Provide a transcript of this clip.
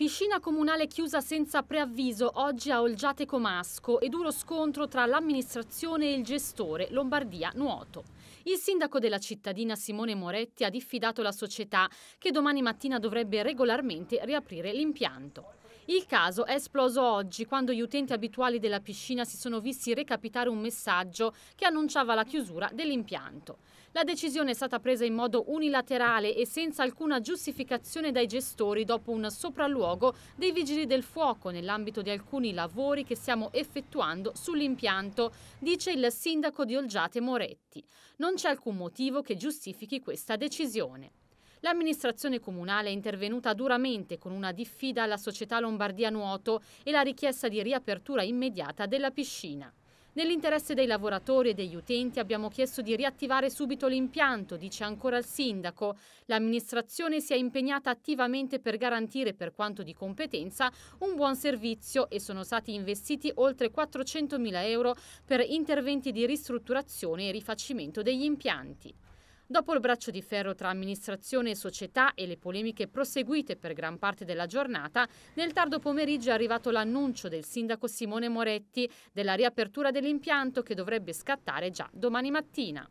Piscina comunale chiusa senza preavviso oggi a Olgiate Comasco e duro scontro tra l'amministrazione e il gestore Lombardia Nuoto. Il sindaco della cittadina Simone Moretti ha diffidato la società che domani mattina dovrebbe regolarmente riaprire l'impianto. Il caso è esploso oggi quando gli utenti abituali della piscina si sono visti recapitare un messaggio che annunciava la chiusura dell'impianto. La decisione è stata presa in modo unilaterale e senza alcuna giustificazione dai gestori dopo un sopralluogo luogo dei vigili del fuoco nell'ambito di alcuni lavori che stiamo effettuando sull'impianto, dice il sindaco di Olgiate Moretti. Non c'è alcun motivo che giustifichi questa decisione. L'amministrazione comunale è intervenuta duramente con una diffida alla società Lombardia Nuoto e la richiesta di riapertura immediata della piscina. Nell'interesse dei lavoratori e degli utenti abbiamo chiesto di riattivare subito l'impianto, dice ancora il sindaco. L'amministrazione si è impegnata attivamente per garantire, per quanto di competenza, un buon servizio e sono stati investiti oltre 400.000 euro per interventi di ristrutturazione e rifacimento degli impianti. Dopo il braccio di ferro tra amministrazione e società e le polemiche proseguite per gran parte della giornata, nel tardo pomeriggio è arrivato l'annuncio del sindaco Simone Moretti della riapertura dell'impianto che dovrebbe scattare già domani mattina.